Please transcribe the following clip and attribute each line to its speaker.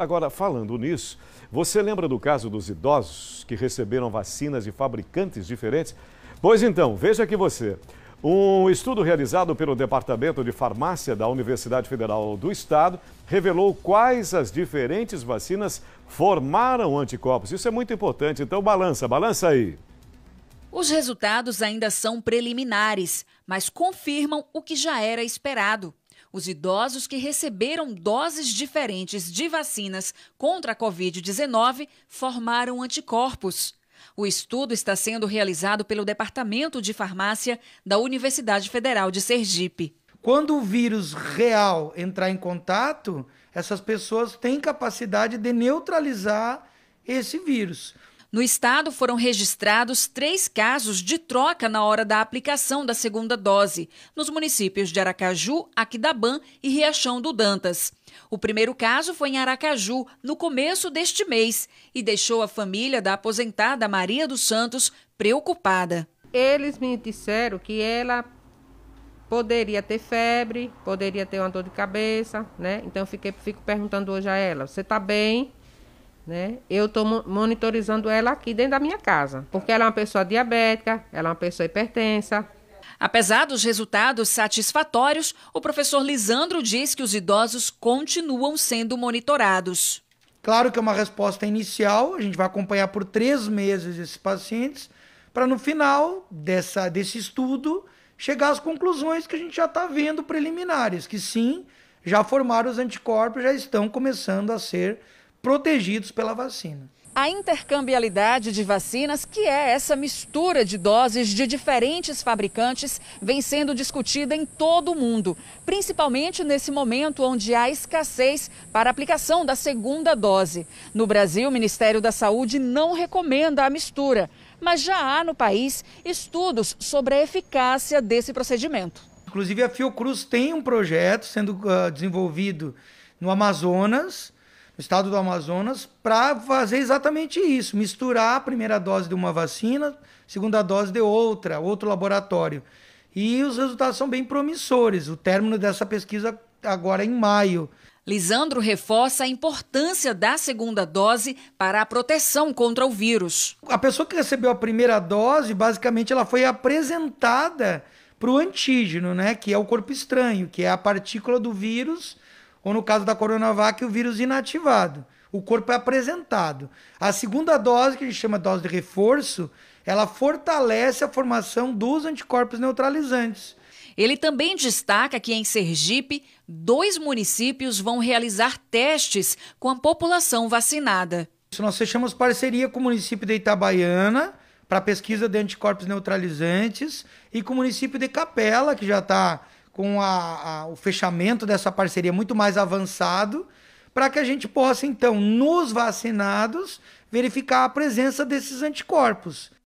Speaker 1: Agora, falando nisso, você lembra do caso dos idosos que receberam vacinas de fabricantes diferentes? Pois então, veja que você. Um estudo realizado pelo Departamento de Farmácia da Universidade Federal do Estado revelou quais as diferentes vacinas formaram anticorpos. Isso é muito importante, então balança, balança aí. Os resultados ainda são preliminares, mas confirmam o que já era esperado. Os idosos que receberam doses diferentes de vacinas contra a Covid-19 formaram anticorpos. O estudo está sendo realizado pelo Departamento de Farmácia da Universidade Federal de Sergipe.
Speaker 2: Quando o vírus real entrar em contato, essas pessoas têm
Speaker 1: capacidade de neutralizar esse vírus. No estado foram registrados três casos de troca na hora da aplicação da segunda dose, nos municípios de Aracaju, Aquidabã e Riachão do Dantas. O primeiro caso foi em Aracaju, no começo deste mês, e deixou a família da aposentada Maria dos Santos preocupada. Eles me disseram que ela poderia ter febre, poderia ter uma dor de cabeça, né? Então eu fiquei, fico perguntando hoje a ela: você está bem? né? Eu estou monitorizando ela aqui dentro da minha casa, porque ela é uma pessoa diabética, ela é uma pessoa hipertensa. Apesar dos resultados satisfatórios, o professor Lisandro diz que os idosos continuam sendo monitorados.
Speaker 2: Claro que é uma resposta inicial, a gente vai acompanhar por três meses esses pacientes, para no final dessa, desse estudo chegar às conclusões que a gente já está vendo preliminares, que sim, já formaram os anticorpos, já estão começando a ser protegidos pela vacina.
Speaker 1: A intercambialidade de vacinas, que é essa mistura de doses de diferentes fabricantes, vem sendo discutida em todo o mundo, principalmente nesse momento onde há escassez para aplicação da segunda dose. No Brasil, o Ministério da Saúde não recomenda a mistura, mas já há no país estudos sobre a eficácia desse procedimento.
Speaker 2: Inclusive, a Fiocruz tem um projeto sendo ah, desenvolvido no Amazonas no estado do Amazonas para fazer exatamente isso, misturar a primeira dose de uma vacina, segunda dose de outra, outro laboratório. E os resultados são bem promissores.
Speaker 1: O término dessa pesquisa agora é em maio. Lisandro reforça a importância da segunda dose para a proteção contra o vírus. A pessoa que recebeu a primeira
Speaker 2: dose, basicamente, ela foi apresentada para o antígeno, né? Que é o corpo estranho, que é a partícula do vírus ou no caso da Coronavac, o vírus inativado. O corpo é apresentado. A segunda dose, que a gente chama de dose de reforço,
Speaker 1: ela fortalece a formação dos anticorpos neutralizantes. Ele também destaca que em Sergipe, dois municípios vão realizar testes com a população vacinada.
Speaker 2: nós fechamos parceria com o município de Itabaiana para pesquisa de anticorpos neutralizantes e com o município de Capela, que já está com a, a, o fechamento dessa parceria muito mais avançado, para que a gente possa, então, nos vacinados, verificar a presença desses anticorpos.